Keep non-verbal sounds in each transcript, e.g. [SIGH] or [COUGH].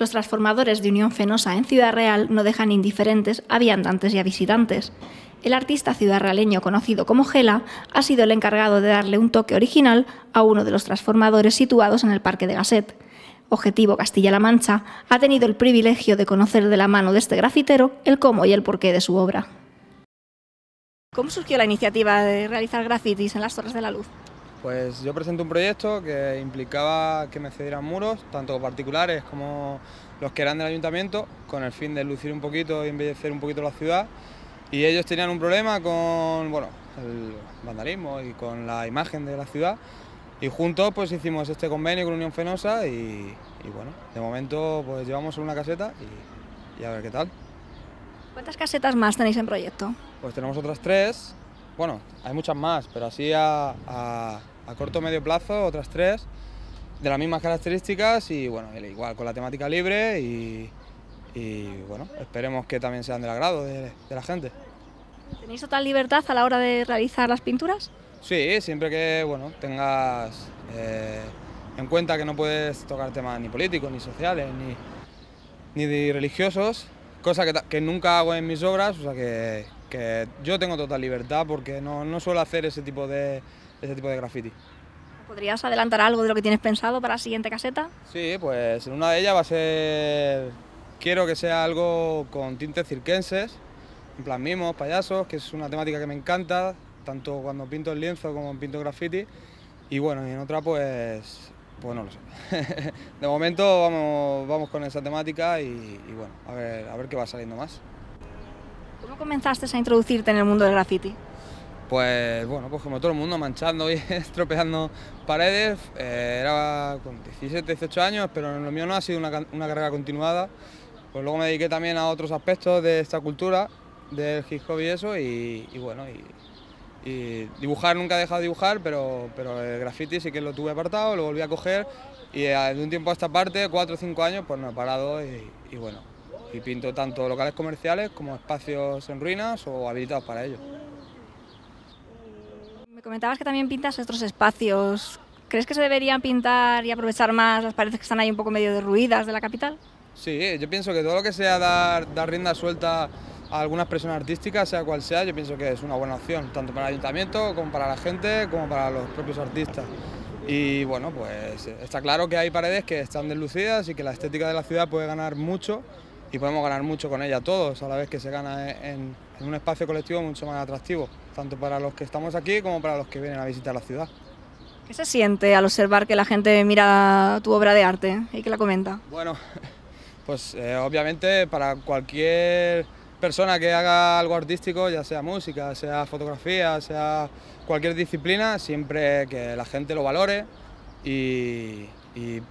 los transformadores de Unión Fenosa en Ciudad Real no dejan indiferentes a viandantes y a visitantes. El artista ciudadrealeño conocido como Gela ha sido el encargado de darle un toque original a uno de los transformadores situados en el Parque de Gasset. Objetivo Castilla-La Mancha ha tenido el privilegio de conocer de la mano de este grafitero el cómo y el porqué de su obra. ¿Cómo surgió la iniciativa de realizar grafitis en las Torres de la Luz? Pues yo presenté un proyecto que implicaba que me cedieran muros, tanto particulares como los que eran del ayuntamiento, con el fin de lucir un poquito y embellecer un poquito la ciudad. Y ellos tenían un problema con bueno, el vandalismo y con la imagen de la ciudad. Y juntos pues hicimos este convenio con Unión Fenosa y, bueno, de momento pues llevamos una caseta y, y a ver qué tal. ¿Cuántas casetas más tenéis en proyecto? Pues tenemos otras tres bueno, hay muchas más, pero así a, corto o medio plazo, otras tres, de las mismas características y bueno, igual con la temática libre y, bueno, esperemos que también sean del agrado de, la gente. ¿Tenéis total libertad a la hora de realizar las pinturas? Sí, siempre que bueno, tengas eh, en cuenta que no puedes tocar temas ni políticos, ni sociales, ni, religiosos, cosa que, que, nunca hago en mis obras, o sea que, que yo tengo total libertad porque no, suelo hacer ese tipo de, ese tipo de graffiti. ¿Podrías adelantar algo de lo que tienes pensado para la siguiente caseta? Sí, pues en una de ellas va a ser. Quiero que sea algo con tintes cirquenses, en plan mimos, payasos, que es una temática que me encanta, tanto cuando pinto el lienzo como pinto graffiti. Y bueno, y en otra, pues. Pues no lo sé. [LAUGHS] de momento vamos, vamos con esa temática y, bueno, a ver qué va saliendo más. ¿Cómo comenzaste a introducirte en el mundo del graffiti? Pues bueno, pues como todo el mundo, manchando y [LAUGHS] estropeando paredes, eh, era con 17, 18 años, pero en lo mío no ha sido una, carrera continuada. Pues luego me dediqué también a otros aspectos de esta cultura, del hip hop y eso, y, bueno, y, dibujar nunca he dejado de dibujar, pero, pero el graffiti sí que lo tuve apartado, lo volví a coger y eh, de un tiempo a esta parte, 4 o 5 años, pues no he parado y bueno, y pinto tanto locales comerciales como espacios en ruinas o habilitados para ello. Me comentabas que también pintas otros espacios. ¿Crees que se deberían pintar y aprovechar más las paredes que están ahí un poco medio derruidas de la capital? Sí, yo pienso que todo lo que sea dar, dar rienda suelta a alguna expresión artística, sea cual sea, yo pienso que es una buena opción, tanto para el ayuntamiento como para la gente, como para los propios artistas. Y bueno, pues eh, está claro que hay paredes que están deslucidas y que la estética de la ciudad puede ganar mucho y podemos ganar mucho con ella todos, a la vez que se gana en, un espacio colectivo mucho más atractivo, tanto para los que estamos aquí como para los que vienen a visitar la ciudad. ¿Qué se siente al observar que la gente mira tu obra de arte y que la comenta? Bueno, [LAUGHS] pues eh, obviamente para cualquier persona que haga algo artístico, ya sea música, sea fotografía, sea cualquier disciplina, siempre que la gente lo valore y,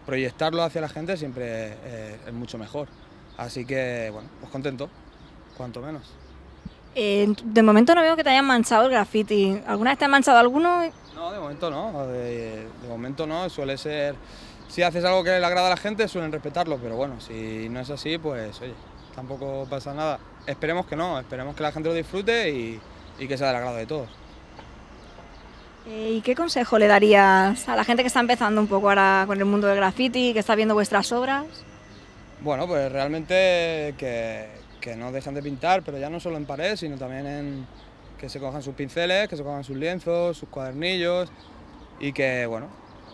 proyectarlo hacia la gente siempre eh, es mucho mejor. Así que, bueno, pues contento, cuanto menos. Eh, de momento no veo que te hayan manchado el graffiti. ¿Alguna vez te han manchado alguno? No, de momento no. De, momento no. Suele ser. Si haces algo que le agrada a la gente, suelen respetarlo. Pero bueno, si no es así, pues oye, tampoco pasa nada. Esperemos que no. Esperemos que la gente lo disfrute y, y que sea del agrado de todos. Eh, ¿Y qué consejo le darías a la gente que está empezando un poco ahora con el mundo del graffiti, que está viendo vuestras obras? Bueno, pues realmente que, no dejen de pintar, pero ya no solo en pared, sino también en que se cojan sus pinceles, que se cojan sus lienzos, sus cuadernillos y que, bueno,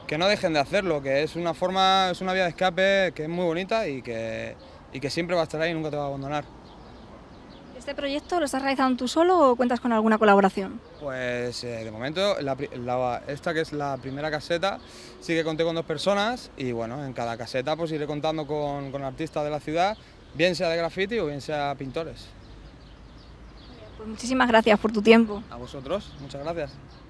que no dejen de hacerlo, que es una forma, es una vía de escape que es muy bonita y que, y que siempre va a estar ahí y nunca te va a abandonar. ¿Este proyecto lo estás realizando tú solo o cuentas con alguna colaboración? Pues eh, de momento, esta que es la primera caseta, sí que conté con dos personas y bueno, en cada caseta pues iré contando con artistas de la ciudad, bien sea de graffiti o bien sea pintores. Pues muchísimas gracias por tu tiempo. A vosotros, muchas gracias.